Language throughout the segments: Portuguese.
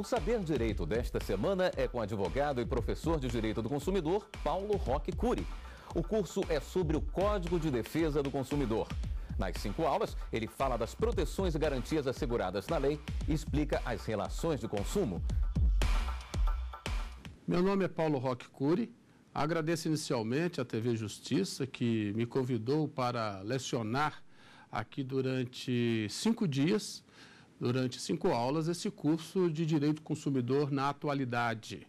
O Saber Direito desta semana é com advogado e professor de Direito do Consumidor, Paulo Roque Cury. O curso é sobre o Código de Defesa do Consumidor. Nas cinco aulas, ele fala das proteções e garantias asseguradas na lei e explica as relações de consumo. Meu nome é Paulo Roque Cury. Agradeço inicialmente a TV Justiça, que me convidou para lecionar aqui durante cinco dias durante cinco aulas esse curso de Direito Consumidor na Atualidade.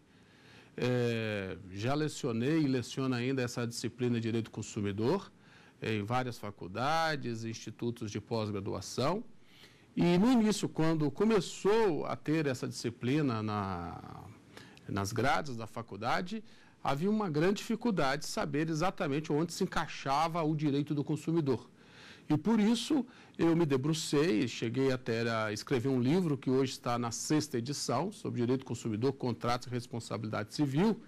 É, já lecionei e leciono ainda essa disciplina de Direito Consumidor é, em várias faculdades, institutos de pós-graduação. E no início, quando começou a ter essa disciplina na, nas grades da faculdade, havia uma grande dificuldade de saber exatamente onde se encaixava o direito do consumidor. E por isso eu me debrucei, cheguei até a escrever um livro que hoje está na sexta edição, sobre direito do consumidor, contratos e responsabilidade civil,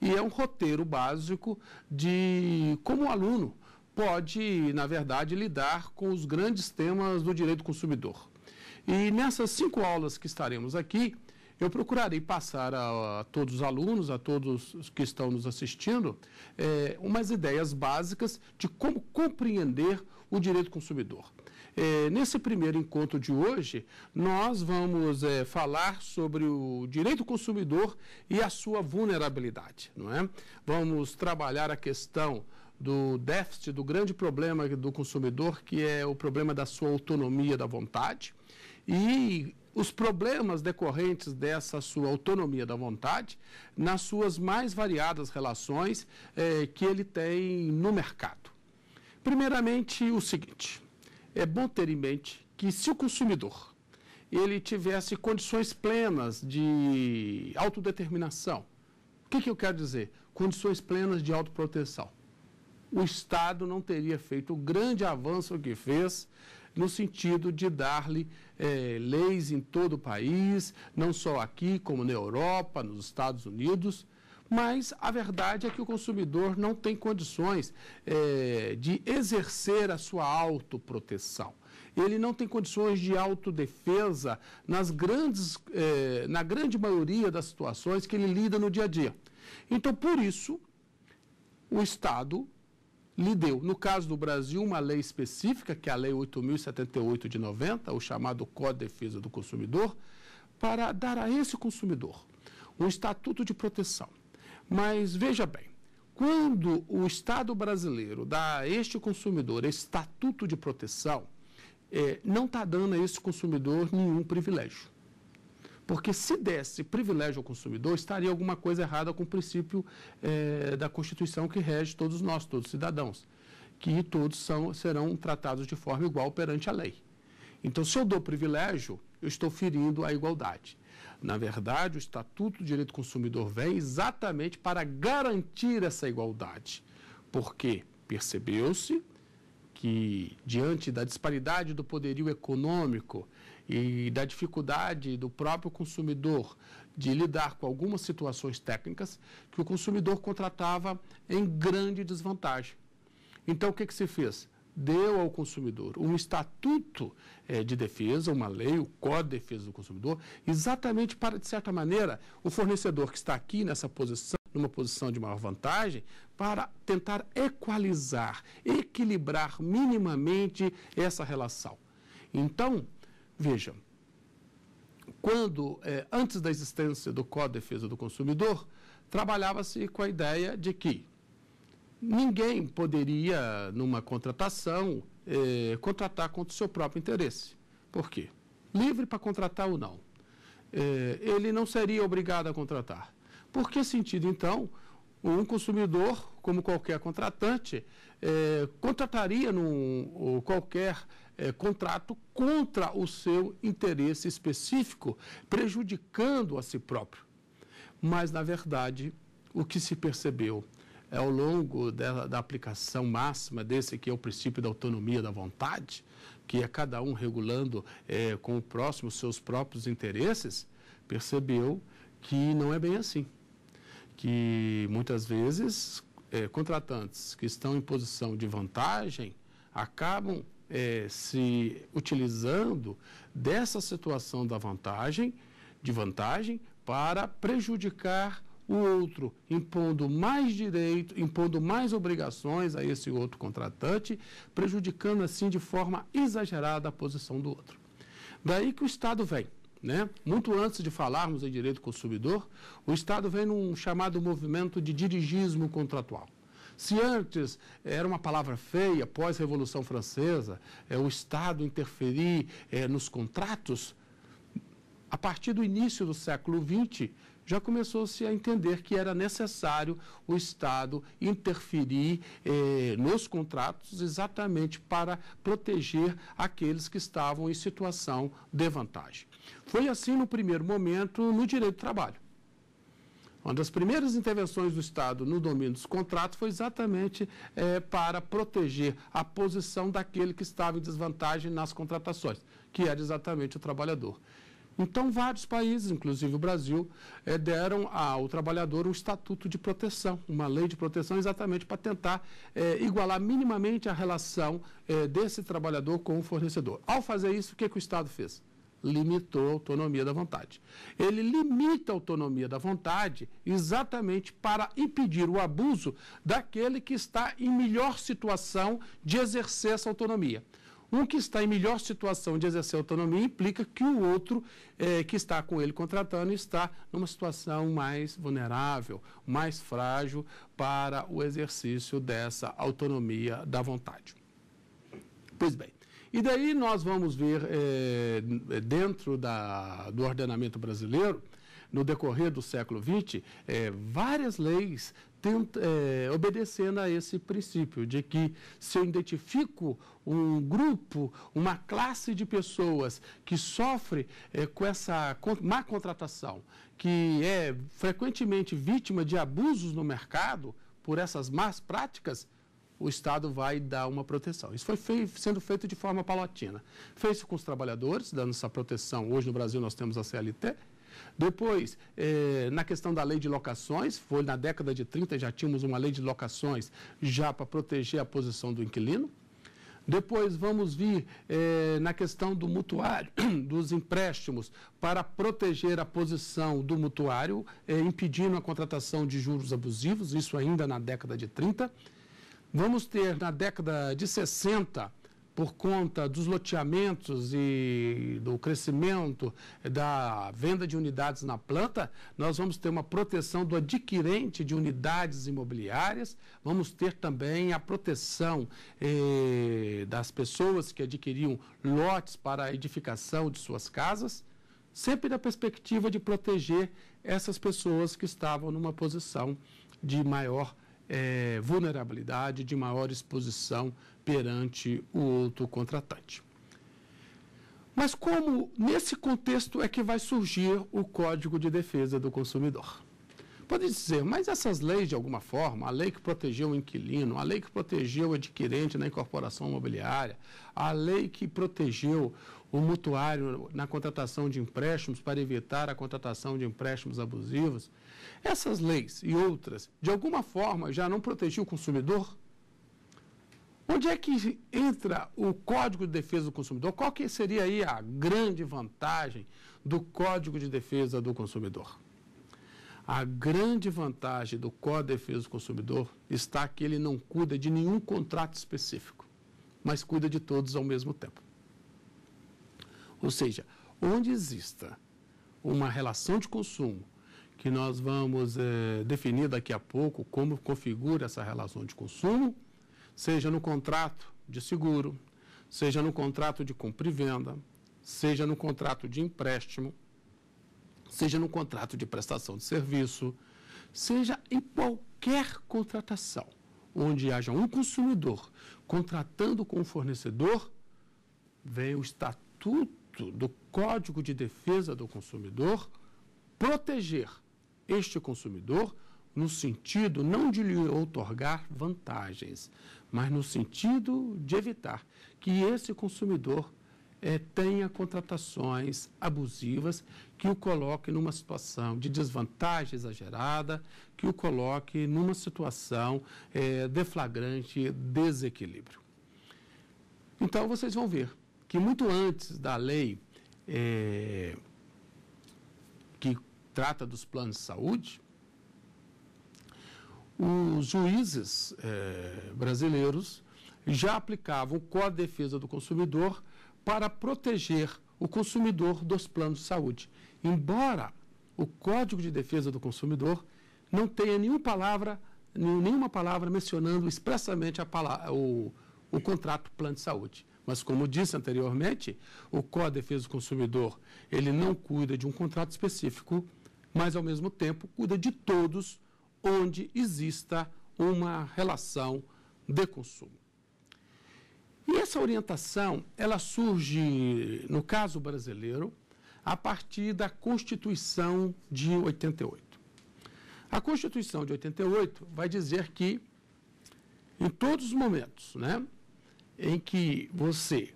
e é um roteiro básico de como o aluno pode, na verdade, lidar com os grandes temas do direito do consumidor. E nessas cinco aulas que estaremos aqui, eu procurarei passar a, a todos os alunos, a todos os que estão nos assistindo, é, umas ideias básicas de como compreender o direito consumidor. É, nesse primeiro encontro de hoje, nós vamos é, falar sobre o direito do consumidor e a sua vulnerabilidade. Não é? Vamos trabalhar a questão do déficit, do grande problema do consumidor, que é o problema da sua autonomia da vontade. E os problemas decorrentes dessa sua autonomia da vontade nas suas mais variadas relações eh, que ele tem no mercado. Primeiramente, o seguinte: é bom ter em mente que se o consumidor ele tivesse condições plenas de autodeterminação, o que, que eu quero dizer? Condições plenas de autoproteção. O Estado não teria feito o grande avanço que fez no sentido de dar-lhe é, leis em todo o país, não só aqui, como na Europa, nos Estados Unidos. Mas a verdade é que o consumidor não tem condições é, de exercer a sua autoproteção. Ele não tem condições de autodefesa nas grandes, é, na grande maioria das situações que ele lida no dia a dia. Então, por isso, o Estado lhe deu. No caso do Brasil, uma lei específica, que é a Lei 8.078 de 90, o chamado Código de Defesa do Consumidor, para dar a esse consumidor um estatuto de proteção. Mas veja bem, quando o Estado brasileiro dá a este consumidor estatuto de proteção, é, não está dando a esse consumidor nenhum privilégio. Porque se desse privilégio ao consumidor, estaria alguma coisa errada com o princípio eh, da Constituição que rege todos nós, todos os cidadãos, que todos são, serão tratados de forma igual perante a lei. Então, se eu dou privilégio, eu estou ferindo a igualdade. Na verdade, o Estatuto do Direito do Consumidor vem exatamente para garantir essa igualdade, porque percebeu-se que, diante da disparidade do poderio econômico e da dificuldade do próprio consumidor de lidar com algumas situações técnicas que o consumidor contratava em grande desvantagem. Então, o que, que se fez? Deu ao consumidor um estatuto é, de defesa, uma lei, o Código de Defesa do Consumidor, exatamente para, de certa maneira, o fornecedor que está aqui nessa posição, numa posição de maior vantagem, para tentar equalizar, equilibrar minimamente essa relação. Então, Veja, quando, é, antes da existência do Código de Defesa do Consumidor, trabalhava-se com a ideia de que ninguém poderia, numa contratação, é, contratar contra o seu próprio interesse. Por quê? Livre para contratar ou não. É, ele não seria obrigado a contratar. Por que sentido, então, um consumidor, como qualquer contratante, é, contrataria num, qualquer é, contrato contra o seu interesse específico, prejudicando a si próprio. Mas, na verdade, o que se percebeu é, ao longo da, da, aplicação máxima desse que é o princípio da autonomia da vontade, que é cada um regulando é, com o próximo seus próprios interesses, percebeu que não é bem assim. Que muitas vezes eh, contratantes que estão em posição de vantagem acabam eh, se utilizando dessa situação da vantagem, de vantagem, para prejudicar o outro, impondo mais direito, impondo mais obrigações a esse outro contratante, prejudicando assim de forma exagerada a posição do outro. Daí que o Estado vem né? Muito antes de falarmos em direito do consumidor, o Estado vem num chamado movimento de dirigismo contratual. Se antes era uma palavra feia, pós-Revolução Francesa, é, o Estado interferir é, nos contratos, a partir do início do século XX, já começou-se a entender que era necessário o Estado interferir é, nos contratos exatamente para proteger aqueles que estavam em situação de vantagem. Foi assim no primeiro momento no direito do trabalho. Uma das primeiras intervenções do Estado no domínio dos contratos foi exatamente é, para proteger a posição daquele que estava em desvantagem nas contratações, que era exatamente o trabalhador. Então, vários países, inclusive o Brasil, é, deram ao trabalhador um estatuto de proteção, uma lei de proteção, exatamente para tentar é, igualar minimamente a relação é, desse trabalhador com o fornecedor. Ao fazer isso, o que, que o Estado fez? limitou a autonomia da vontade. Ele limita a autonomia da vontade exatamente para impedir o abuso daquele que está em melhor situação de exercer essa autonomia. Um que está em melhor situação de exercer autonomia implica que o outro eh, que está com ele contratando está numa situação mais vulnerável, mais frágil para o exercício dessa autonomia da vontade. Pois bem, e daí nós vamos ver, é, dentro da, do ordenamento brasileiro, no decorrer do século XX, é, eh, várias leis tenta, é, obedecendo a esse princípio de que se eu identifico um grupo, uma classe de pessoas que sofre é, com essa má contratação, que é frequentemente vítima de abusos no mercado por essas más práticas, o Estado vai dar uma proteção. Isso foi sendo feito de forma palatina. Fez com os trabalhadores, dando essa proteção. Hoje no Brasil nós temos a CLT. Depois, eh, na questão da lei de locações, foi na década de 30 já tínhamos uma lei de locações já para proteger a posição do inquilino. Depois vamos vir eh, na questão do mutuário, dos empréstimos, para proteger a posição do mutuário, eh, impedindo a contratação de juros abusivos, isso ainda na década de 30. Vamos ter na década de 60, por conta dos loteamentos e do crescimento da venda de unidades na planta, nós vamos ter uma proteção do adquirente de unidades imobiliárias, vamos ter também a proteção eh, das pessoas que adquiriam lotes para a edificação de suas casas, sempre na perspectiva de proteger essas pessoas que estavam numa posição de maior proteção é, vulnerabilidade, de maior exposição perante o outro contratante. Mas como nesse contexto é que vai surgir o Código de Defesa do Consumidor? Pode dizer, mas essas leis, de alguma forma, a lei que protegeu o inquilino, a lei que protegeu o adquirente na incorporação imobiliária, a lei que protegeu o mutuário na contratação de empréstimos para evitar a contratação de empréstimos abusivos, essas leis e outras, de alguma forma, já não protegiam o consumidor? Onde é que entra o Código de Defesa do Consumidor? Qual que seria aí a grande vantagem do Código de Defesa do Consumidor? A grande vantagem do Código de Defesa do Consumidor está que ele não cuida de nenhum contrato específico, mas cuida de todos ao mesmo tempo. Ou seja, onde exista uma relação de consumo que nós vamos é, definir daqui a pouco como configura essa relação de consumo, seja no contrato de seguro, seja no contrato de compra e venda, seja no contrato de empréstimo, seja no contrato de prestação de serviço, seja em qualquer contratação onde haja um consumidor contratando com o um fornecedor, vem o estatuto do Código de Defesa do Consumidor proteger este consumidor no sentido não de lhe outorgar vantagens, mas no sentido de evitar que esse consumidor eh, tenha contratações abusivas que o coloque numa situação de desvantagem exagerada, que o coloque numa situação eh, de flagrante desequilíbrio. Então vocês vão ver que muito antes da lei eh, que trata dos planos de saúde, os juízes eh, brasileiros já aplicavam o Código de Defesa do Consumidor para proteger o consumidor dos planos de saúde. Embora o Código de Defesa do Consumidor não tenha nenhuma palavra, nenhuma palavra mencionando expressamente palavra, o, o contrato plano de saúde. Mas, como disse anteriormente, o Código de Defesa do Consumidor ele não cuida de um contrato específico mas ao mesmo tempo cuida de todos onde exista uma relação de consumo. E essa orientação, ela surge, no caso brasileiro, a partir da Constituição de 88. A Constituição de 88 vai dizer que em todos os momentos, né, em que você,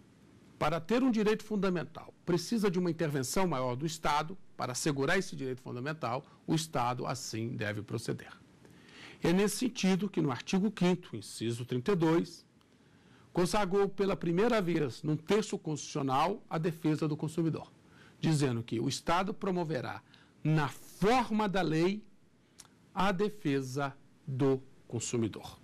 para ter um direito fundamental, precisa de uma intervenção maior do Estado, para assegurar esse direito fundamental, o Estado assim deve proceder. É nesse sentido que, no artigo 5, inciso 32, consagrou pela primeira vez num texto constitucional a defesa do consumidor, dizendo que o Estado promoverá, na forma da lei, a defesa do consumidor.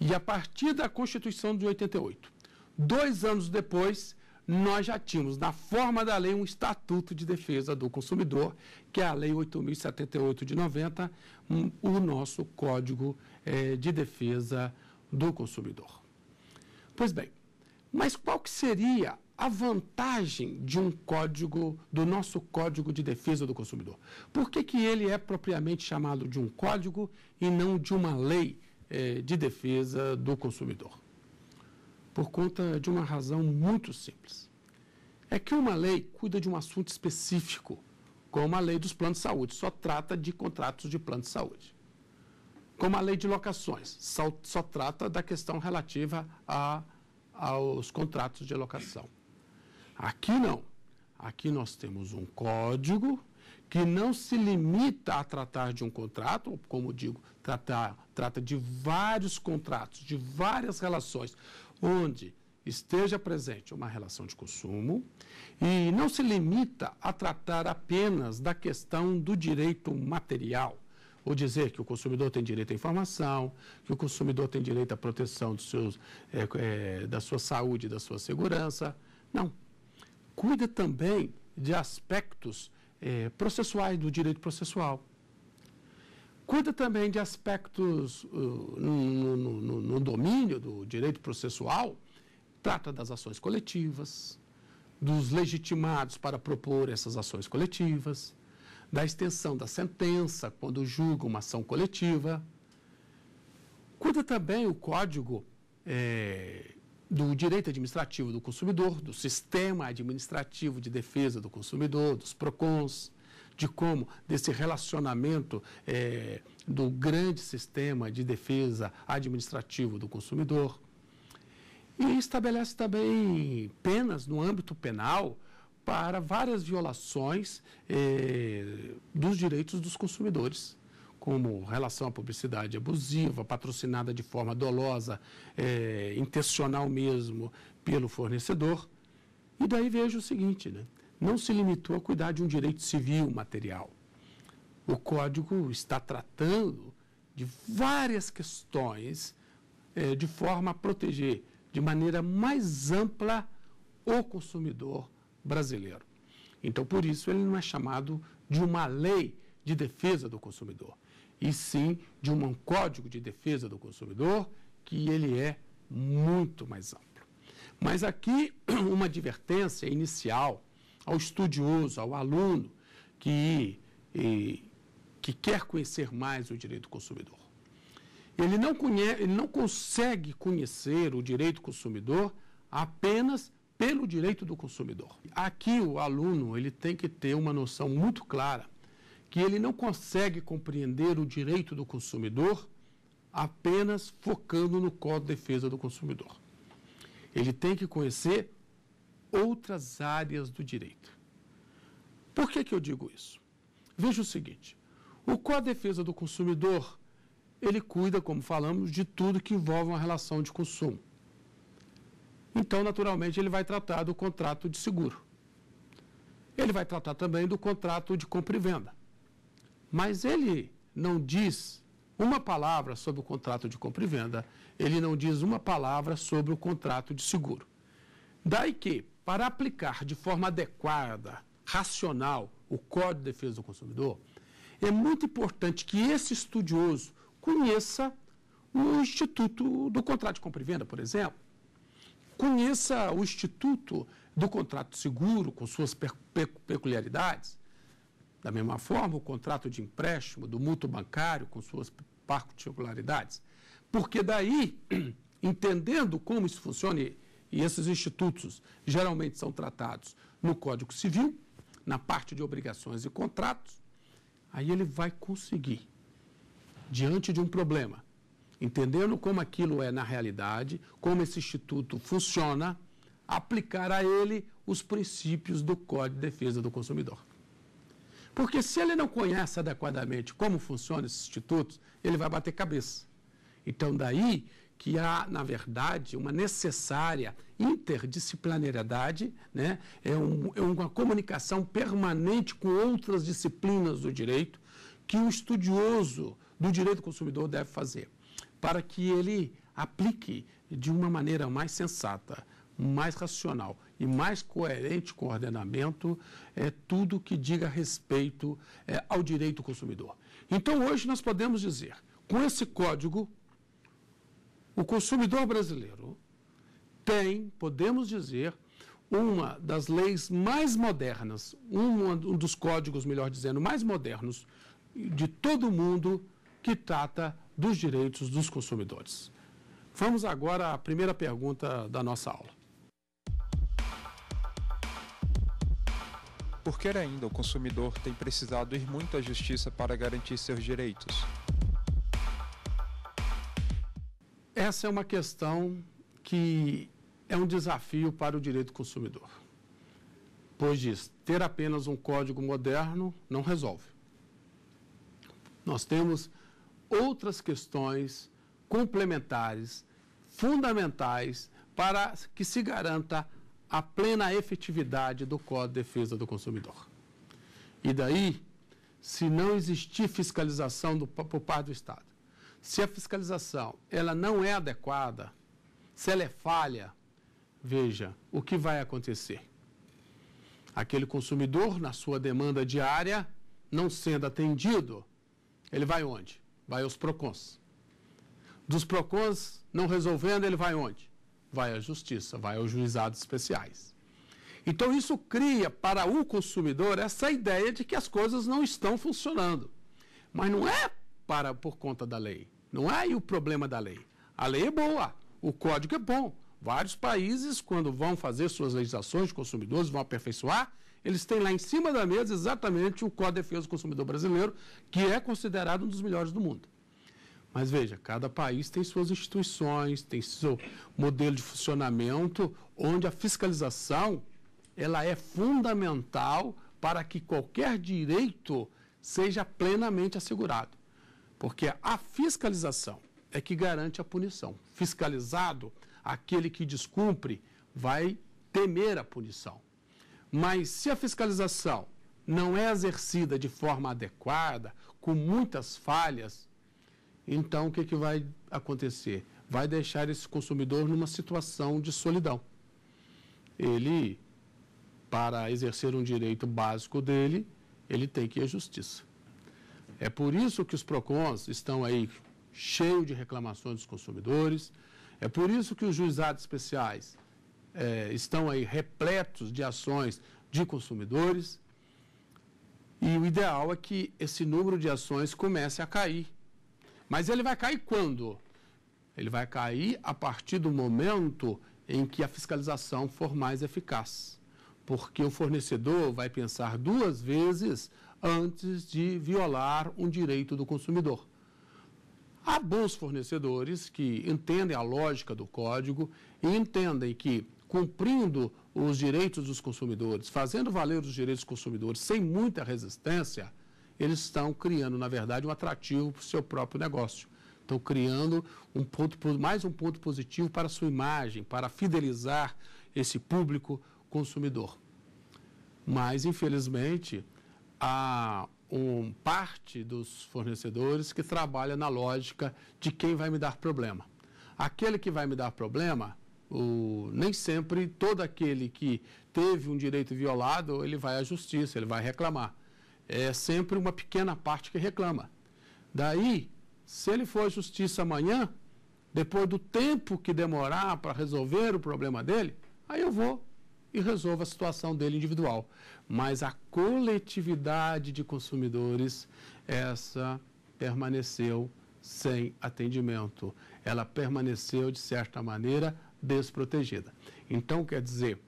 E a partir da Constituição de 88, dois anos depois, nós já tínhamos, na forma da lei, um Estatuto de Defesa do Consumidor, que é a Lei 8.078 de 90, um, o nosso Código é, de Defesa do Consumidor. Pois bem, mas qual que seria a vantagem de um código, do nosso Código de Defesa do Consumidor? Por que, que ele é propriamente chamado de um código e não de uma lei é, de defesa do consumidor? por conta de uma razão muito simples. É que uma lei cuida de um assunto específico, como a lei dos planos de saúde, só trata de contratos de plano de saúde. Como a lei de locações, só, só trata da questão relativa a, aos contratos de locação. Aqui não. Aqui nós temos um código que não se limita a tratar de um contrato, como digo, tratar, trata de vários contratos, de várias relações, onde esteja presente uma relação de consumo e não se limita a tratar apenas da questão do direito material, ou dizer que o consumidor tem direito à informação, que o consumidor tem direito à proteção dos seus, é, é, da sua saúde, da sua segurança. Não. Cuida também de aspectos é, processuais, do direito processual. Cuida também de aspectos uh, no, no, no domínio do direito processual, trata das ações coletivas, dos legitimados para propor essas ações coletivas, da extensão da sentença quando julga uma ação coletiva. Cuida também o Código é, do Direito Administrativo do Consumidor, do Sistema Administrativo de Defesa do Consumidor, dos PROCONs, de como desse relacionamento é, do grande sistema de defesa administrativo do consumidor. E estabelece também penas no âmbito penal para várias violações é, dos direitos dos consumidores, como relação à publicidade abusiva, patrocinada de forma dolosa, é, intencional mesmo, pelo fornecedor. E daí vejo o seguinte, né? não se limitou a cuidar de um direito civil material. O Código está tratando de várias questões eh, de forma a proteger de maneira mais ampla o consumidor brasileiro. Então, por isso, ele não é chamado de uma lei de defesa do consumidor, e sim de um código de defesa do consumidor, que ele é muito mais amplo. Mas aqui, uma advertência inicial ao estudioso, ao aluno que, e, que quer conhecer mais o direito do consumidor. Ele não, conhece, ele não consegue conhecer o direito do consumidor apenas pelo direito do consumidor. Aqui o aluno ele tem que ter uma noção muito clara que ele não consegue compreender o direito do consumidor apenas focando no Código de Defesa do Consumidor. Ele tem que conhecer outras áreas do direito. Por que, que eu digo isso? Veja o seguinte: o Código de Defesa do Consumidor ele cuida, como falamos, de tudo que envolve uma relação de consumo. Então, naturalmente, ele vai tratar do contrato de seguro. Ele vai tratar também do contrato de compra e venda. Mas ele não diz uma palavra sobre o contrato de compra e venda, ele não diz uma palavra sobre o contrato de seguro. Daí que, para aplicar de forma adequada, racional, o Código de Defesa do Consumidor, é muito importante que esse estudioso conheça o Instituto do Contrato de Compra e Venda, por exemplo, conheça o Instituto do Contrato Seguro, com suas peculiaridades, da mesma forma, o contrato de empréstimo, do mútuo bancário, com suas particularidades. Porque daí, entendendo como isso funciona, e e esses institutos geralmente são tratados no Código Civil, na parte de obrigações e contratos. Aí ele vai conseguir, diante de um problema, entendendo como aquilo é na realidade, como esse instituto funciona, aplicar a ele os princípios do Código de Defesa do Consumidor. Porque se ele não conhece adequadamente como funcionam esses institutos, ele vai bater cabeça. Então, daí que há, na verdade, uma necessária interdisciplinariedade, né? é, um, é uma comunicação permanente com outras disciplinas do direito que o estudioso do direito do consumidor deve fazer, para que ele aplique de uma maneira mais sensata, mais racional e mais coerente com o ordenamento é tudo que diga respeito é, ao direito do consumidor. Então, hoje nós podemos dizer, com esse código o consumidor brasileiro tem, podemos dizer, uma das leis mais modernas, um, um dos códigos, melhor dizendo, mais modernos de todo o mundo que trata dos direitos dos consumidores. Vamos agora à primeira pergunta da nossa aula. Por que ainda o consumidor tem precisado ir muito à justiça para garantir seus direitos? Essa é uma questão que é um desafio para o direito do consumidor, pois diz, ter apenas um código moderno não resolve. Nós temos outras questões complementares, fundamentais, para que se garanta a plena efetividade do Código de Defesa do Consumidor. E daí, se não existir fiscalização do, por parte do Estado, se a fiscalização ela não é adequada, se ela é falha, veja o que vai acontecer. Aquele consumidor, na sua demanda diária, não sendo atendido, ele vai onde? Vai aos PROCONs. Dos PROCONs, não resolvendo, ele vai onde? Vai à justiça, vai aos juizados especiais. Então, isso cria para o consumidor essa ideia de que as coisas não estão funcionando. Mas não é para por conta da lei. Não é aí o problema da lei. A lei é boa, o código é bom. Vários países, quando vão fazer suas legislações de consumidores, vão aperfeiçoar, eles têm lá em cima da mesa exatamente o Código de Defesa do Consumidor Brasileiro, que é considerado um dos melhores do mundo. Mas veja, cada país tem suas instituições, tem seu modelo de funcionamento, onde a fiscalização ela é fundamental para que qualquer direito seja plenamente assegurado. Porque a fiscalização é que garante a punição. Fiscalizado, aquele que descumpre vai temer a punição. Mas se a fiscalização não é exercida de forma adequada, com muitas falhas, então o que, que vai acontecer? Vai deixar esse consumidor numa situação de solidão. Ele, para exercer um direito básico dele, ele tem que ir à justiça. É por isso que os PROCONs estão aí cheios de reclamações dos consumidores, é por isso que os juizados especiais é, estão aí repletos de ações de consumidores. E o ideal é que esse número de ações comece a cair. Mas ele vai cair quando? Ele vai cair a partir do momento em que a fiscalização for mais eficaz. Porque o fornecedor vai pensar duas vezes antes de violar um direito do consumidor. Há bons fornecedores que entendem a lógica do código e entendem que, cumprindo os direitos dos consumidores, fazendo valer os direitos dos consumidores sem muita resistência, eles estão criando, na verdade, um atrativo para o seu próprio negócio. Estão criando um ponto, mais um ponto positivo para a sua imagem, para fidelizar esse público consumidor. Mas, infelizmente, há um parte dos fornecedores que trabalha na lógica de quem vai me dar problema. Aquele que vai me dar problema, o, nem sempre todo aquele que teve um direito violado, ele vai à justiça, ele vai reclamar. É sempre uma pequena parte que reclama. Daí, se ele for à justiça amanhã, depois do tempo que demorar para resolver o problema dele, aí eu vou e resolva a situação dele individual. Mas a coletividade de consumidores, essa permaneceu sem atendimento. Ela permaneceu, de certa maneira, desprotegida. Então, quer dizer,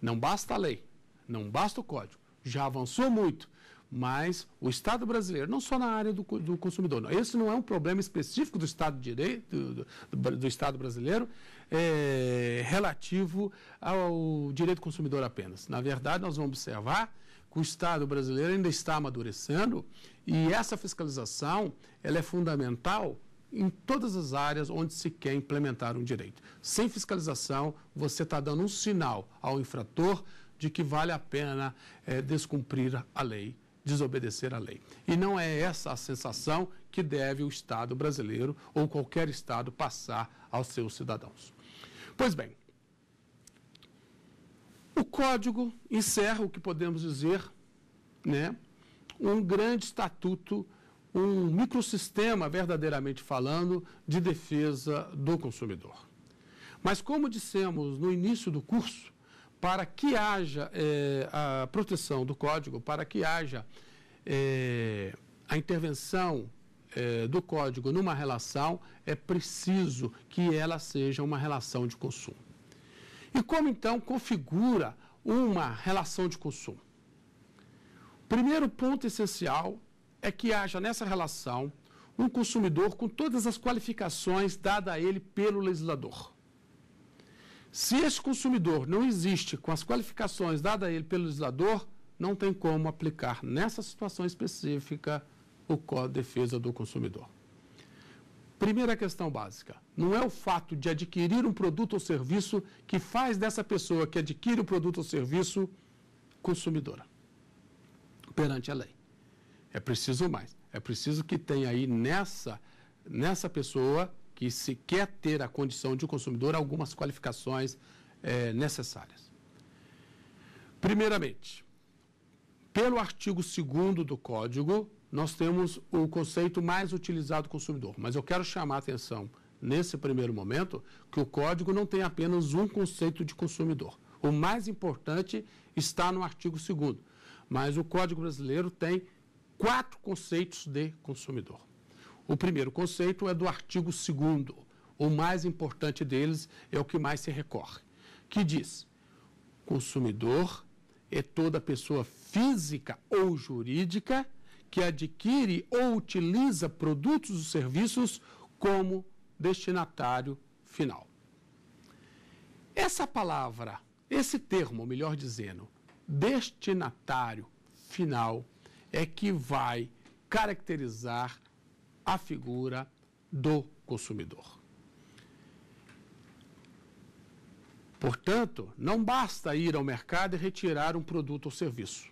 não basta a lei, não basta o código, já avançou muito, mas o Estado brasileiro, não só na área do, do consumidor, não, esse não é um problema específico do Estado de Direito, do, do, do Estado brasileiro, é, relativo ao direito do consumidor apenas. Na verdade, nós vamos observar que o Estado brasileiro ainda está amadurecendo e essa fiscalização ela é fundamental em todas as áreas onde se quer implementar um direito. Sem fiscalização, você está dando um sinal ao infrator de que vale a pena é, descumprir a lei desobedecer à lei. E não é essa a sensação que deve o Estado brasileiro ou qualquer Estado passar aos seus cidadãos. Pois bem, o código encerra o que podemos dizer, né, um grande estatuto, um microsistema, verdadeiramente falando, de defesa do consumidor. Mas, como dissemos no início do curso, para que haja eh, a proteção do código, para que haja eh, a intervenção eh, do código numa relação, é preciso que ela seja uma relação de consumo. E como então configura uma relação de consumo? Primeiro ponto essencial é que haja nessa relação um consumidor com todas as qualificações dadas a ele pelo legislador. Se esse consumidor não existe com as qualificações dadas a ele pelo legislador, não tem como aplicar nessa situação específica o Código de Defesa do Consumidor. Primeira questão básica: não é o fato de adquirir um produto ou serviço que faz dessa pessoa que adquire o produto ou serviço consumidora perante a lei. É preciso mais. É preciso que tenha aí nessa, nessa pessoa que se quer ter a condição de um consumidor algumas qualificações é, necessárias. Primeiramente, pelo artigo 2 do Código, nós temos o conceito mais utilizado consumidor, mas eu quero chamar a atenção nesse primeiro momento que o Código não tem apenas um conceito de consumidor. O mais importante está no artigo 2 mas o Código Brasileiro tem quatro conceitos de consumidor. O primeiro conceito é do artigo 2 o mais importante deles é o que mais se recorre, que diz: consumidor é toda pessoa física ou jurídica que adquire ou utiliza produtos ou serviços como destinatário final. Essa palavra, esse termo, melhor dizendo, destinatário final, é que vai caracterizar a figura do consumidor. Portanto, não basta ir ao mercado e retirar um produto ou serviço.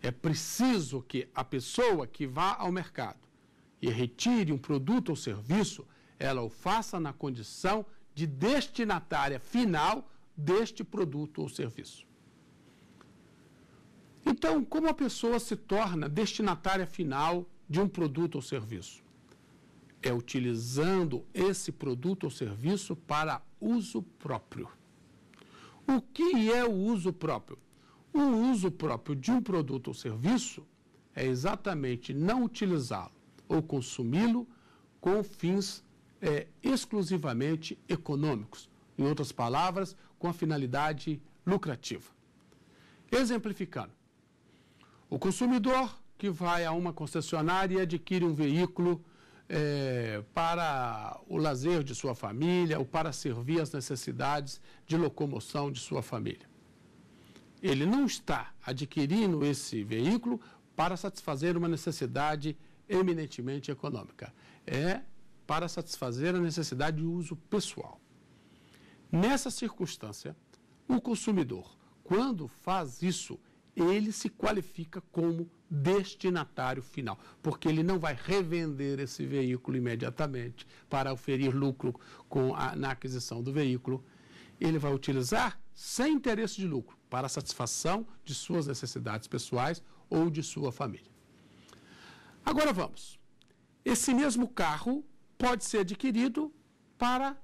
É preciso que a pessoa que vá ao mercado e retire um produto ou serviço, ela o faça na condição de destinatária final deste produto ou serviço. Então, como a pessoa se torna destinatária final de um produto ou serviço. É utilizando esse produto ou serviço para uso próprio. O que é o uso próprio? O uso próprio de um produto ou serviço é exatamente não utilizá-lo ou consumi-lo com fins é, exclusivamente econômicos, em outras palavras, com a finalidade lucrativa. Exemplificando, o consumidor que vai a uma concessionária e adquire um veículo é, para o lazer de sua família ou para servir as necessidades de locomoção de sua família. Ele não está adquirindo esse veículo para satisfazer uma necessidade eminentemente econômica. É para satisfazer a necessidade de uso pessoal. Nessa circunstância, o consumidor, quando faz isso, ele se qualifica como destinatário final, porque ele não vai revender esse veículo imediatamente para oferir lucro com a, na aquisição do veículo. Ele vai utilizar sem interesse de lucro para a satisfação de suas necessidades pessoais ou de sua família. Agora vamos. Esse mesmo carro pode ser adquirido para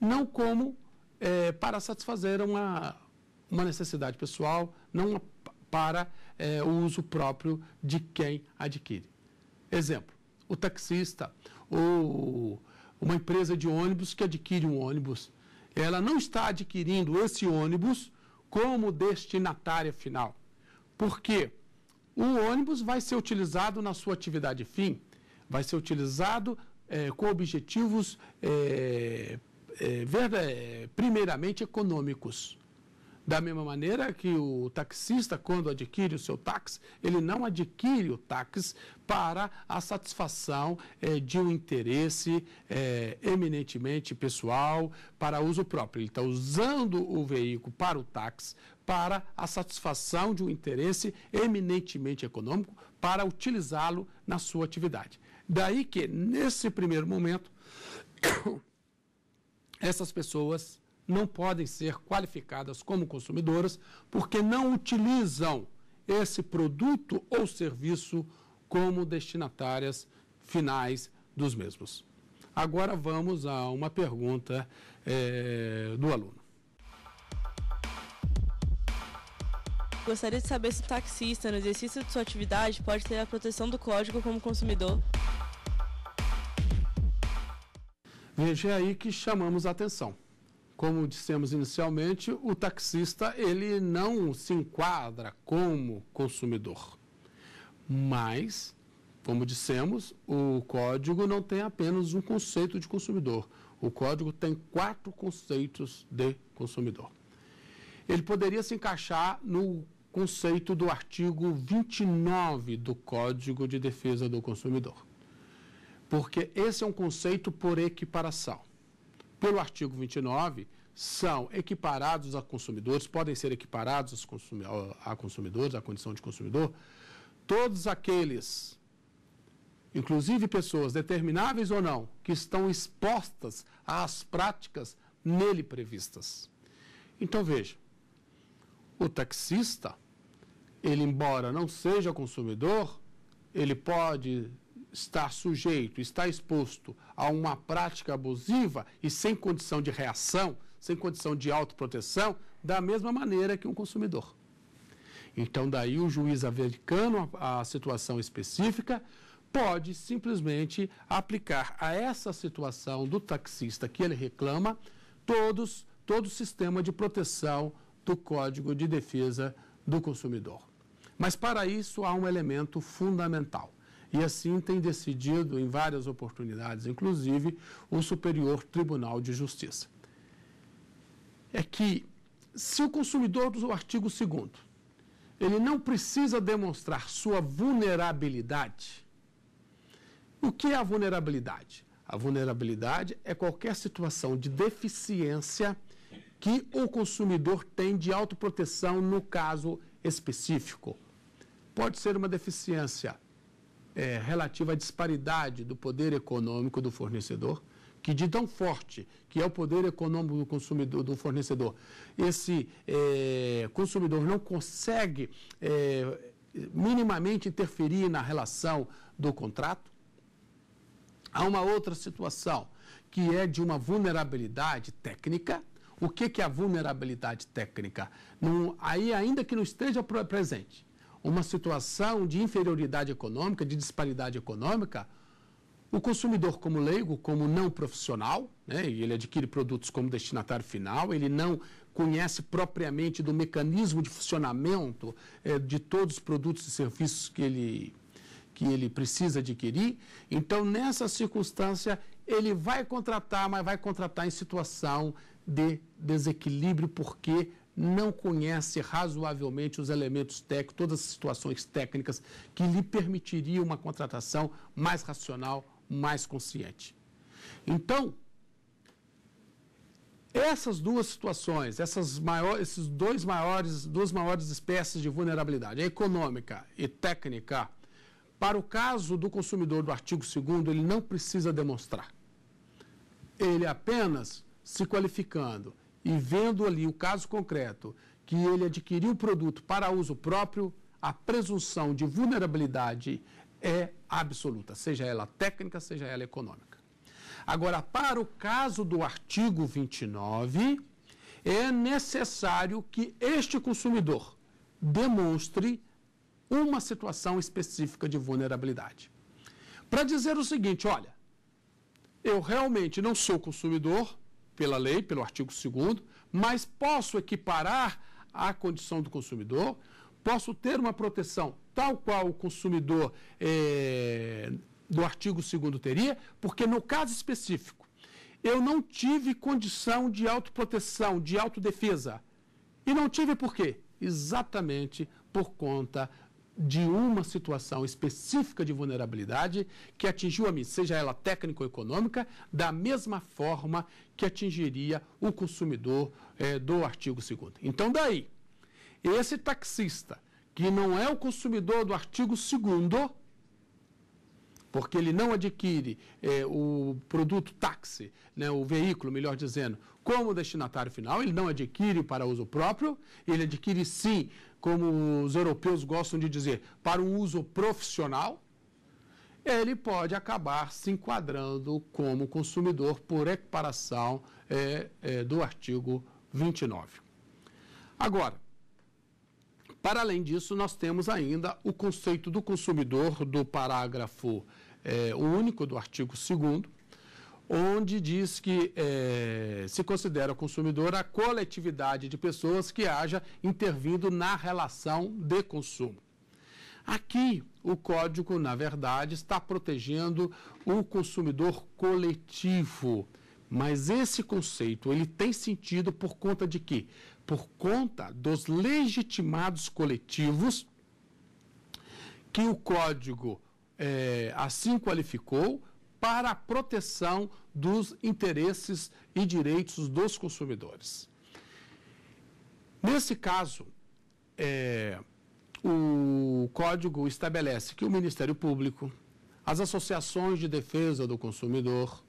não como é, para satisfazer uma, uma necessidade pessoal, não uma para é, o uso próprio de quem adquire. Exemplo, o taxista ou uma empresa de ônibus que adquire um ônibus, ela não está adquirindo esse ônibus como destinatária final. Porque o ônibus vai ser utilizado na sua atividade fim, vai ser utilizado é, com objetivos é, é, é primeiramente econômicos. Da mesma maneira que o taxista, quando adquire o seu táxi, ele não adquire o táxi para a satisfação eh, de um interesse eh, eminentemente pessoal, para uso próprio. Ele está usando o veículo para o táxi, para a satisfação de um interesse eminentemente econômico, para utilizá-lo na sua atividade. Daí que, nesse primeiro momento, essas pessoas não podem ser qualificadas como consumidoras porque não utilizam esse produto ou serviço como destinatárias finais dos mesmos. Agora vamos a uma pergunta é, do aluno. Gostaria de saber se o taxista, no exercício de sua atividade, pode ter a proteção do código como consumidor. Veja aí que chamamos a atenção como dissemos inicialmente, o taxista ele não se enquadra como consumidor. Mas, como dissemos, o código não tem apenas um conceito de consumidor. O código tem quatro conceitos de consumidor. Ele poderia se encaixar no conceito do artigo 29 do Código de Defesa do Consumidor. Porque esse é um conceito por equiparação pelo artigo 29 são equiparados a consumidores, podem ser equiparados a consumidores, a condição de consumidor, todos aqueles, inclusive pessoas determináveis ou não, que estão expostas às práticas nele previstas. Então veja, o taxista, ele embora não seja consumidor, ele pode está sujeito, está exposto a uma prática abusiva e sem condição de reação, sem condição de autoproteção, da mesma maneira que um consumidor. Então, daí o juiz americano a, a situação específica pode simplesmente aplicar a essa situação do taxista que ele reclama todos todo o sistema de proteção do Código de Defesa do Consumidor. Mas para isso há um elemento fundamental e assim tem decidido em várias oportunidades, inclusive o Superior Tribunal de Justiça. É que se o consumidor do artigo 2 ele não precisa demonstrar sua vulnerabilidade, o que é a vulnerabilidade? A vulnerabilidade é qualquer situação de deficiência que o consumidor tem de autoproteção no caso específico. Pode ser uma deficiência é, relativa à disparidade do poder econômico do fornecedor, que de tão forte que é o poder econômico do consumidor, do fornecedor, esse é, consumidor não consegue é, minimamente interferir na relação do contrato. Há uma outra situação que é de uma vulnerabilidade técnica. O que, que é a vulnerabilidade técnica? Não, aí, ainda que não esteja presente, uma situação de inferioridade econômica, de disparidade econômica, o consumidor, como leigo, como não profissional, né, ele adquire produtos como destinatário final, ele não conhece propriamente do mecanismo de funcionamento eh, de todos os produtos e serviços que ele, que ele precisa adquirir. Então, nessa circunstância, ele vai contratar, mas vai contratar em situação de desequilíbrio, porque não conhece razoavelmente os elementos técnicos, todas as situações técnicas que lhe permitiriam uma contratação mais racional, mais consciente. Então, essas duas situações, essas maiores esses dois maiores, duas maiores espécies de vulnerabilidade, a econômica e técnica, para o caso do consumidor do artigo 2 ele não precisa demonstrar. Ele apenas se qualificando e vendo ali o caso concreto que ele adquiriu o produto para uso próprio, a presunção de vulnerabilidade é absoluta, seja ela técnica, seja ela econômica. Agora, para o caso do artigo 29, é necessário que este consumidor demonstre uma situação específica de vulnerabilidade. Para dizer o seguinte, olha, eu realmente não sou consumidor, pela lei, pelo artigo 2, mas posso equiparar a condição do consumidor, posso ter uma proteção tal qual o consumidor é, do artigo 2 teria, porque no caso específico, eu não tive condição de autoproteção, de autodefesa. E não tive por quê? Exatamente por conta de uma situação específica de vulnerabilidade que atingiu a mim, seja ela técnica ou econômica, da mesma forma que atingiria o consumidor é, do artigo 2. Então, daí, esse taxista que não é o consumidor do artigo 2, porque ele não adquire é, o produto táxi, né, o veículo, melhor dizendo, como destinatário final, ele não adquire para uso próprio, ele adquire sim como os europeus gostam de dizer, para o uso profissional, ele pode acabar se enquadrando como consumidor por equiparação é, é, do artigo 29. Agora, para além disso, nós temos ainda o conceito do consumidor do parágrafo é, único do artigo 2 onde diz que é, se considera consumidor a coletividade de pessoas que haja intervindo na relação de consumo. Aqui, o código, na verdade, está protegendo o consumidor coletivo. Mas esse conceito ele tem sentido por conta de quê? Por conta dos legitimados coletivos que o código é, assim qualificou para a proteção dos interesses e direitos dos consumidores. Nesse caso, é, o código estabelece que o Ministério Público, as associações de defesa do consumidor,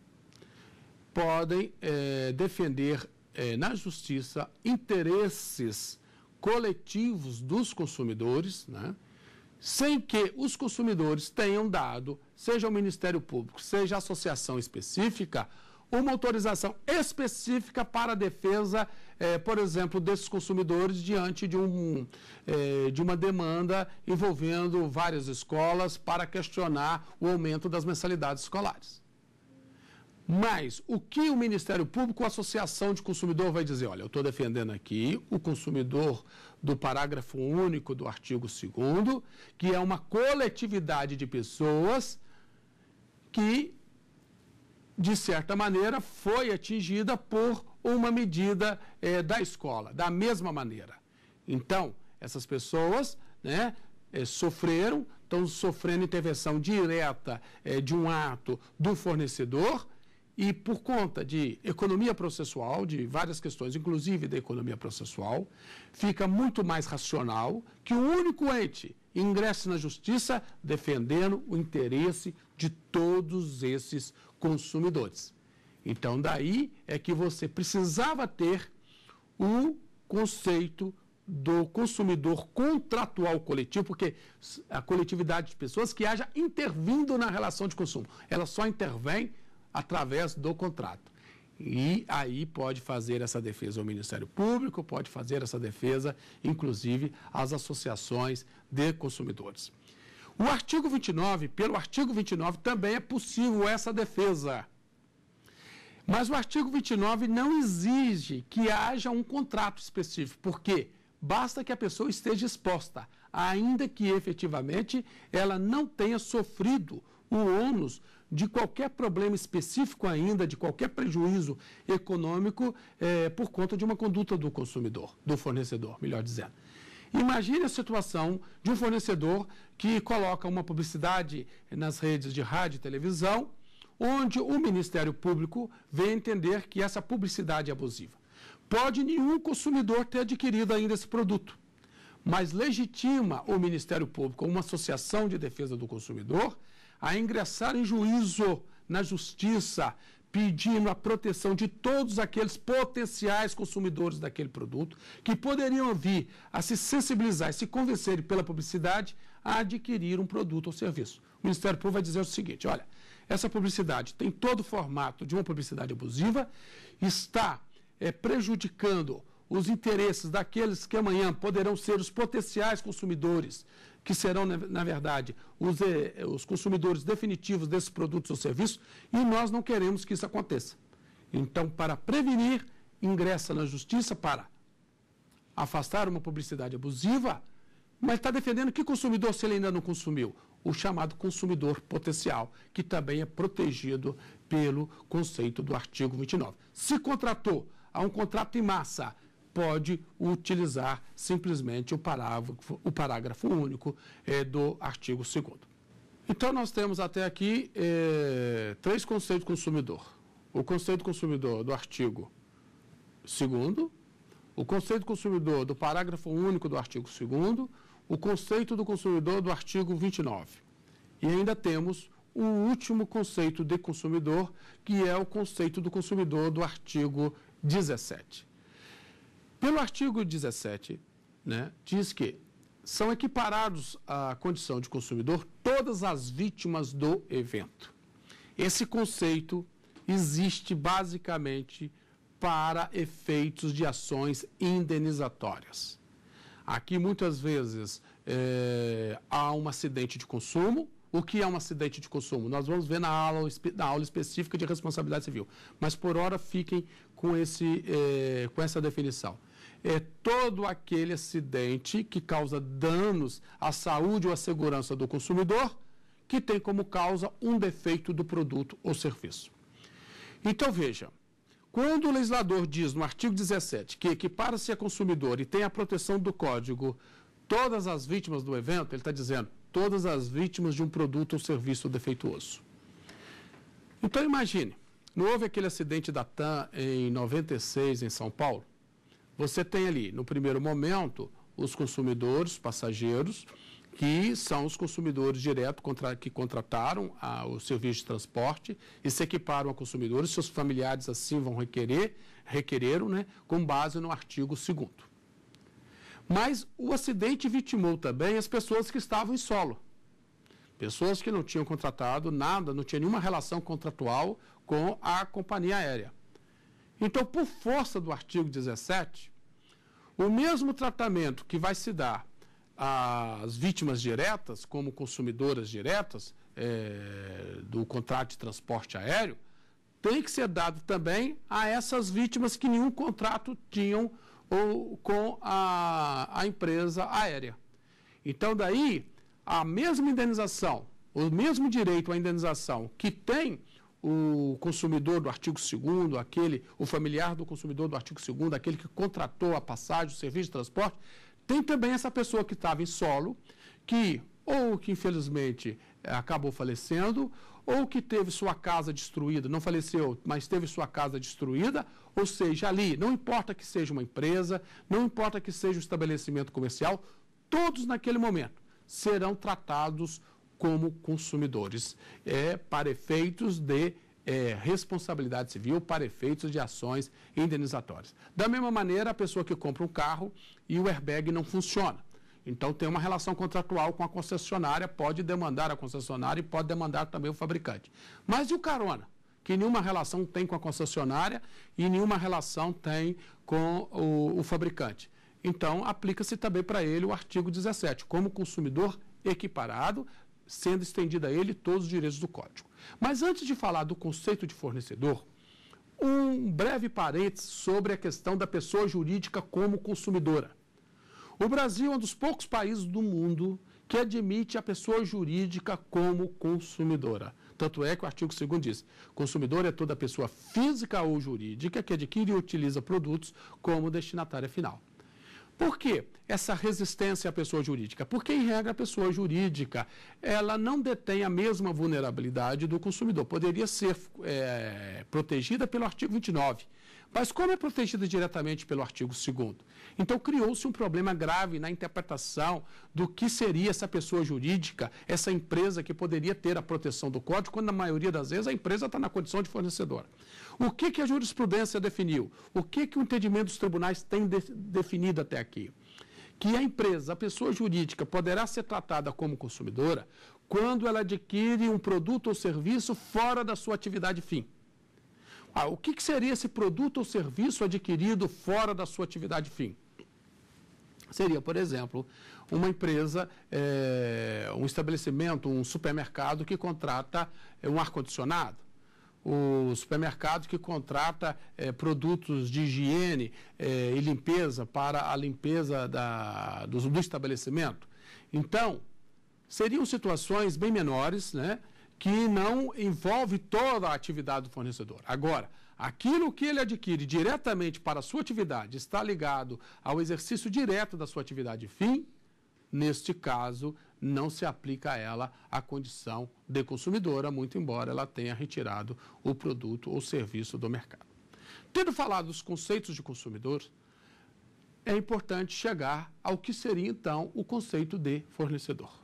podem é, defender é, na justiça interesses coletivos dos consumidores, né? sem que os consumidores tenham dado, seja o Ministério Público, seja a associação específica, uma autorização específica para a defesa, eh, por exemplo, desses consumidores diante de, um, eh, de uma demanda envolvendo várias escolas para questionar o aumento das mensalidades escolares. Mas o que o Ministério Público, a Associação de Consumidor vai dizer? Olha, eu estou defendendo aqui o consumidor do parágrafo único do artigo 2 que é uma coletividade de pessoas que, de certa maneira, foi atingida por uma medida eh, da escola, da mesma maneira. Então, essas pessoas né, eh, sofreram, estão sofrendo intervenção direta eh, de um ato do fornecedor e por conta de economia processual, de várias questões, inclusive da economia processual, fica muito mais racional que o um único ente ingresse na justiça defendendo o interesse de todos esses consumidores. Então, daí é que você precisava ter o conceito do consumidor contratual coletivo, porque a coletividade de pessoas que haja intervindo na relação de consumo. Ela só intervém através do contrato. E aí pode fazer essa defesa o Ministério Público, pode fazer essa defesa, inclusive, as associações de consumidores. O artigo 29, pelo artigo 29, também é possível essa defesa. Mas o artigo 29 não exige que haja um contrato específico, porque basta que a pessoa esteja exposta, ainda que efetivamente ela não tenha sofrido o ônus de qualquer problema específico ainda, de qualquer prejuízo econômico é, por conta de uma conduta do consumidor, do fornecedor, melhor dizendo. Imagine a situação de um fornecedor que coloca uma publicidade nas redes de rádio e televisão, onde o Ministério Público vem entender que essa publicidade é abusiva. Pode nenhum consumidor ter adquirido ainda esse produto, mas legitima o Ministério Público, uma associação de defesa do consumidor, a ingressar em juízo na justiça, pedindo a proteção de todos aqueles potenciais consumidores daquele produto que poderiam vir a se sensibilizar e se convencerem pela publicidade a adquirir um produto ou serviço. O Ministério Público vai dizer o seguinte: olha, essa publicidade tem todo o formato de uma publicidade abusiva, está é, prejudicando os interesses daqueles que amanhã poderão ser os potenciais consumidores que serão, na verdade, os, eh, os consumidores definitivos desses produtos ou serviços, e nós não queremos que isso aconteça. Então, para prevenir, ingressa na justiça para afastar uma publicidade abusiva, mas está defendendo que consumidor se ele ainda não consumiu? O chamado consumidor potencial, que também é protegido pelo conceito do artigo 29. Se contratou a um contrato em massa pode utilizar simplesmente o parágrafo, o parágrafo único eh, do artigo 2. Então, nós temos até aqui eh, três conceitos de consumidor: o conceito de consumidor do artigo 2, o conceito de consumidor do parágrafo único do artigo 2, o conceito do consumidor do artigo 29. E ainda temos o último conceito de consumidor, que é o conceito do consumidor do artigo 17. Pelo artigo 17, né, diz que são equiparados à condição de consumidor todas as vítimas do evento. Esse conceito existe basicamente para efeitos de ações indenizatórias. Aqui muitas vezes é, há um acidente de consumo. O que é um acidente de consumo? Nós vamos ver na aula, na aula específica de responsabilidade civil. Mas por hora fiquem com, esse, é, com essa definição é todo aquele acidente que causa danos à saúde ou à segurança do consumidor, que tem como causa um defeito do produto ou serviço. Então veja, quando o legislador diz no artigo 17 que equipara-se a consumidor e tem a proteção do código todas as vítimas do evento, ele está dizendo todas as vítimas de um produto ou serviço defeituoso. Então imagine, não houve aquele acidente da TAM em 96 em São Paulo? Você tem ali, no primeiro momento, os consumidores, passageiros, que são os consumidores direto contra, que contrataram a, o serviço de transporte e se equiparam a consumidores, seus familiares assim vão requerer, requereram, né, com base no artigo 2 Mas o acidente vitimou também as pessoas que estavam em solo. Pessoas que não tinham contratado nada, não tinha nenhuma relação contratual com a companhia aérea. Então, por força do artigo 17, o mesmo tratamento que vai se dar às vítimas diretas, como consumidoras diretas é, do contrato de transporte aéreo, tem que ser dado também a essas vítimas que nenhum contrato tinham ou com a, a empresa aérea. Então, daí, a mesma indenização, o mesmo direito à indenização que tem o consumidor do artigo 2 aquele, o familiar do consumidor do artigo 2 aquele que contratou a passagem, o serviço de transporte, tem também essa pessoa que estava em solo, que ou que infelizmente eh, acabou falecendo, ou que teve sua casa destruída, não faleceu, mas teve sua casa destruída, ou seja, ali, não importa que seja uma empresa, não importa que seja um estabelecimento comercial, todos naquele momento serão tratados como consumidores, é, para efeitos de é, responsabilidade civil, para efeitos de ações indenizatórias. Da mesma maneira, a pessoa que compra um carro e o airbag não funciona. Então, tem uma relação contratual com a concessionária, pode demandar a concessionária e pode demandar também o fabricante. Mas e o carona? que nenhuma relação tem com a concessionária e nenhuma relação tem com o, o fabricante. Então, aplica-se também para ele o artigo 17, como consumidor equiparado, sendo estendida a ele todos os direitos do Código. Mas antes de falar do conceito de fornecedor, um breve parênteses sobre a questão da pessoa jurídica como consumidora. O Brasil é um dos poucos países do mundo que admite a pessoa jurídica como consumidora. Tanto é que o artigo 2 diz: consumidor é toda pessoa física ou jurídica que adquire e utiliza produtos como destinatária final. Por que essa resistência à pessoa jurídica? Porque, em regra, a pessoa jurídica ela não detém a mesma vulnerabilidade do consumidor. Poderia ser é, protegida pelo artigo 29 mas como é protegida diretamente pelo artigo 2 Então criou-se um problema grave na interpretação do que seria essa pessoa jurídica, essa empresa que poderia ter a proteção do código, quando na maioria das vezes a empresa está na condição de fornecedora. O que, que a jurisprudência definiu? O que, que o entendimento dos tribunais tem de, definido até aqui? Que a empresa, a pessoa jurídica, poderá ser tratada como consumidora quando ela adquire um produto ou serviço fora da sua atividade fim. Ah, o que, que seria esse produto ou serviço adquirido fora da sua atividade fim? Seria, por exemplo, uma empresa, é, um estabelecimento, um supermercado que contrata eh, um ar-condicionado, o supermercado que contrata é, produtos de higiene é, e limpeza para a limpeza da, do, do estabelecimento. Então, seriam situações bem menores, né? que não envolve toda a atividade do fornecedor. Agora, aquilo que ele adquire diretamente para a sua atividade está ligado ao exercício direto da sua atividade fim, neste caso, não se aplica a ela a condição de consumidora, muito embora ela tenha retirado o produto ou serviço do mercado. Tendo falado dos conceitos de consumidor, é importante chegar ao que seria então o conceito de fornecedor.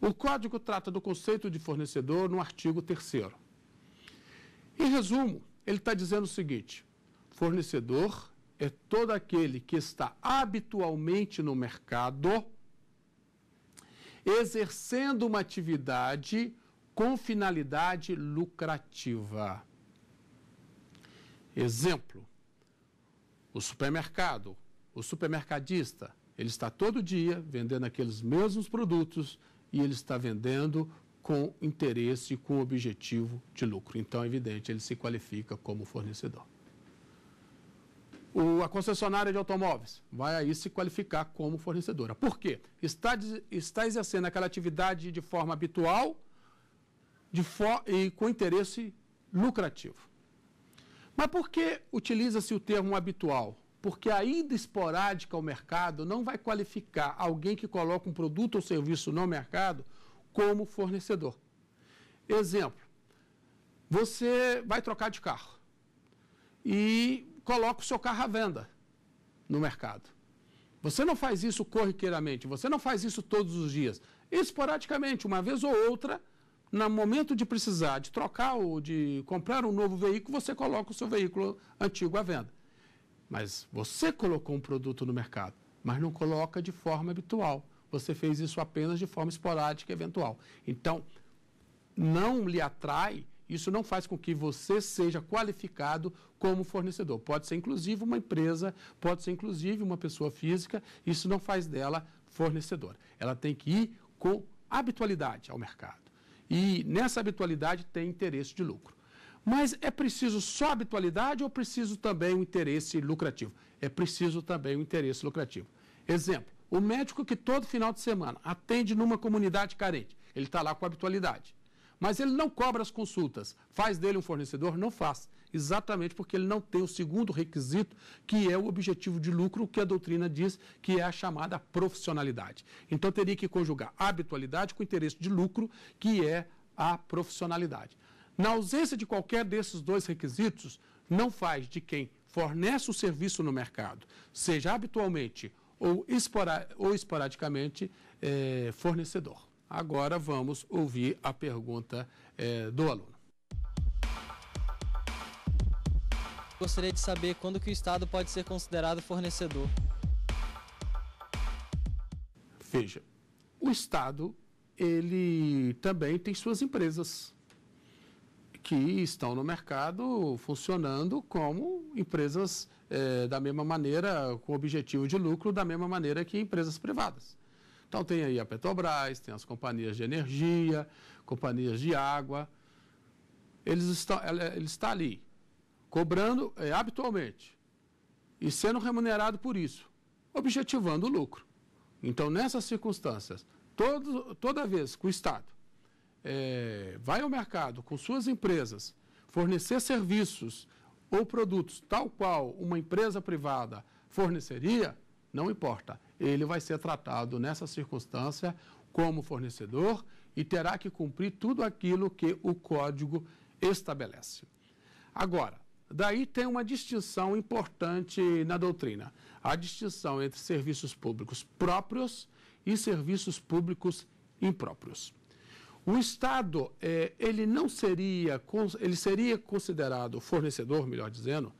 O código trata do conceito de fornecedor no artigo 3. Em resumo, ele está dizendo o seguinte: fornecedor é todo aquele que está habitualmente no mercado exercendo uma atividade com finalidade lucrativa. Exemplo: o supermercado, o supermercadista, ele está todo dia vendendo aqueles mesmos produtos e ele está vendendo com interesse, com objetivo de lucro. Então, é evidente, ele se qualifica como fornecedor. O, a concessionária de automóveis vai aí se qualificar como fornecedora. Por quê? Está, está exercendo aquela atividade de forma habitual de e com interesse lucrativo. Mas por que utiliza-se o termo habitual? porque ainda esporádica ao mercado não vai qualificar alguém que coloca um produto ou serviço no mercado como fornecedor. Exemplo, você vai trocar de carro e coloca o seu carro à venda no mercado. Você não faz isso corriqueiramente, você não faz isso todos os dias. Esporadicamente, uma vez ou outra, no momento de precisar de trocar ou de comprar um novo veículo, você coloca o seu veículo antigo à venda. Mas você colocou um produto no mercado, mas não coloca de forma habitual. Você fez isso apenas de forma esporádica e eventual. Então, não lhe atrai, isso não faz com que você seja qualificado como fornecedor. Pode ser inclusive uma empresa, pode ser inclusive uma pessoa física, isso não faz dela fornecedora. Ela tem que ir com habitualidade ao mercado. E nessa habitualidade tem interesse de lucro. Mas é preciso só habitualidade ou preciso também o um interesse lucrativo? É preciso também o um interesse lucrativo. Exemplo, o médico que todo final de semana atende numa comunidade carente, ele está lá com habitualidade. Mas ele não cobra as consultas. Faz dele um fornecedor? Não faz. Exatamente porque ele não tem o segundo requisito, que é o objetivo de lucro, que a doutrina diz que é a chamada profissionalidade. Então teria que conjugar a habitualidade com o interesse de lucro, que é a profissionalidade. Na ausência de qualquer desses dois requisitos, não faz de quem fornece o serviço no mercado, seja habitualmente ou, espora, ou esporadicamente, é, fornecedor. Agora vamos ouvir a pergunta é, do aluno. Gostaria de saber quando que o Estado pode ser considerado fornecedor. Veja, o Estado ele também tem suas empresas que estão no mercado funcionando como empresas eh, da mesma maneira, com objetivo de lucro, da mesma maneira que empresas privadas. Então tem aí a Petrobras, tem as companhias de energia, companhias de água. Eles estão, ele está ali, cobrando eh, habitualmente e sendo remunerado por isso, objetivando o lucro. Então, nessas circunstâncias, todo, toda vez que o Estado é, vai ao mercado com suas empresas fornecer serviços ou produtos tal qual uma empresa privada forneceria, não importa. Ele vai ser tratado nessa circunstância como fornecedor e terá que cumprir tudo aquilo que o código estabelece. Agora, daí tem uma distinção importante na doutrina: a distinção entre serviços públicos próprios e serviços públicos impróprios. O Estado, é, ele não seria, ele seria considerado fornecedor, melhor dizendo,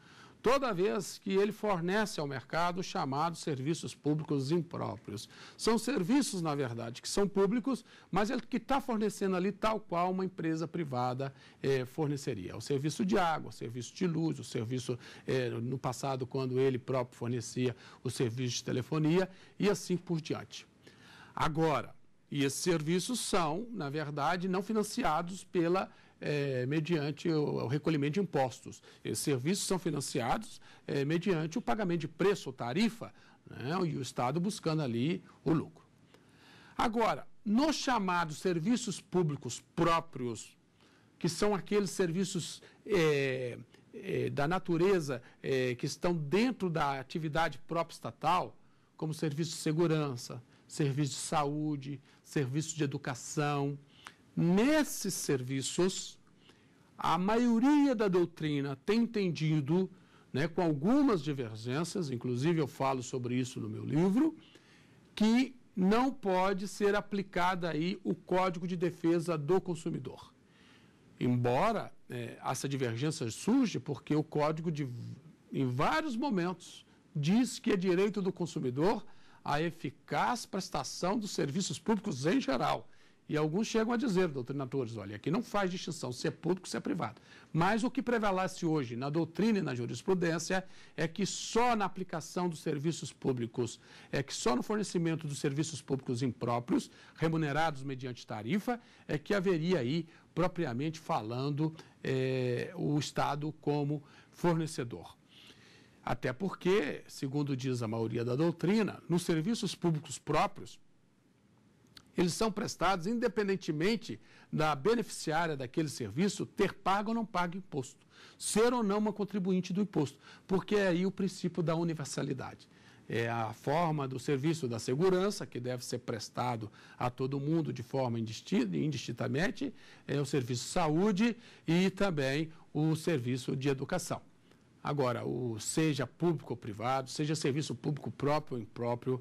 toda vez que ele fornece ao mercado chamados serviços públicos impróprios. São serviços, na verdade, que são públicos, mas ele que está fornecendo ali tal qual uma empresa privada é, forneceria. O serviço de água, o serviço de luz, o serviço, é, no passado, quando ele próprio fornecia o serviço de telefonia e assim por diante. Agora, e esses serviços são, na verdade, não financiados pela é, mediante o, o, recolhimento de impostos. Esses serviços são financiados é, mediante o pagamento de preço, ou tarifa, né, e o Estado buscando ali o lucro. Agora, nos chamados serviços públicos próprios, que são aqueles serviços é, da natureza que estão dentro da atividade própria estatal, como serviço de segurança, serviço de saúde, serviço de educação. Nesses serviços, a maioria da doutrina tem entendido, né, com algumas divergências, inclusive eu falo sobre isso no meu livro, que não pode ser aplicada aí o Código de Defesa do Consumidor. Embora é, essa divergência surge porque o Código, de, em vários momentos, diz que é direito do consumidor a eficaz prestação dos serviços públicos em geral. E alguns chegam a dizer, doutrinadores, olha, aqui não faz distinção se é público, se é privado. Mas o que prevalece hoje na doutrina e na jurisprudência é que só na aplicação dos serviços públicos, é que só no fornecimento dos serviços públicos impróprios, remunerados mediante tarifa, é que haveria aí, propriamente falando, é, o Estado como fornecedor. Até porque, segundo diz a maioria da doutrina, nos serviços públicos próprios, eles são prestados independentemente da beneficiária daquele serviço ter pago ou não pago imposto, ser ou não uma contribuinte do imposto, porque é aí o princípio da universalidade. É a forma do serviço da segurança, que deve ser prestado a todo mundo de forma indistintamente, é o serviço de saúde e também o serviço de educação. Agora, o, seja público ou privado, seja serviço público próprio ou impróprio,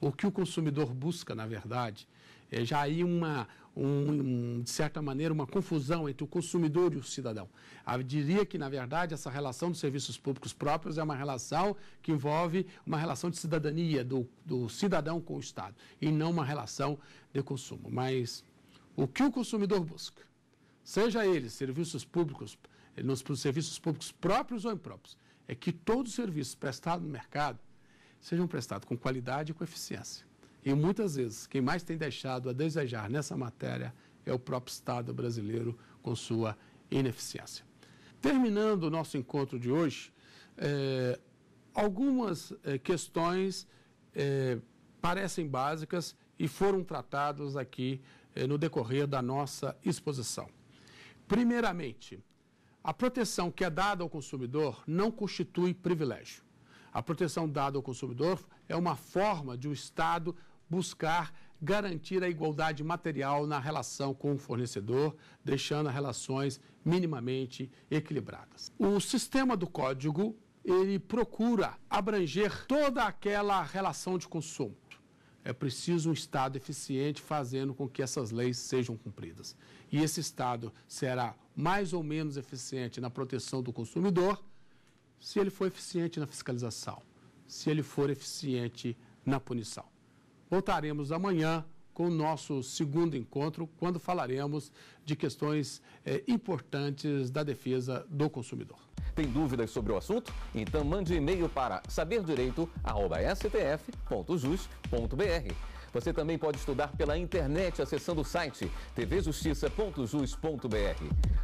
o que o consumidor busca, na verdade, é já aí uma, um, de certa maneira, uma confusão entre o consumidor e o cidadão. Ah, eu diria que, na verdade, essa relação dos serviços públicos próprios é uma relação que envolve uma relação de cidadania do, do cidadão com o Estado e não uma relação de consumo. Mas o que o consumidor busca, seja ele serviços públicos nos serviços públicos próprios ou impróprios, é que todos os serviços prestados no mercado sejam prestados com qualidade e com eficiência. E muitas vezes, quem mais tem deixado a desejar nessa matéria é o próprio Estado brasileiro com sua ineficiência. Terminando o nosso encontro de hoje, é, algumas é, questões é, parecem básicas e foram tratadas aqui no decorrer da nossa exposição. Primeiramente, a proteção que é dada ao consumidor não constitui privilégio. A proteção dada ao consumidor é uma forma de o Estado buscar garantir a igualdade material na relação com o fornecedor, deixando as relações minimamente equilibradas. O sistema do código ele procura abranger toda aquela relação de consumo é preciso um Estado eficiente fazendo com que essas leis sejam cumpridas. E esse Estado será mais ou menos eficiente na proteção do consumidor se ele for eficiente na fiscalização, se ele for eficiente na punição. Voltaremos amanhã com o nosso segundo encontro, quando falaremos de questões eh, importantes da defesa do consumidor. Tem dúvidas sobre o assunto? Então mande e-mail para saberdireito@stf.jus.br. Você também pode estudar pela internet acessando o site tvjustiça.jus.br.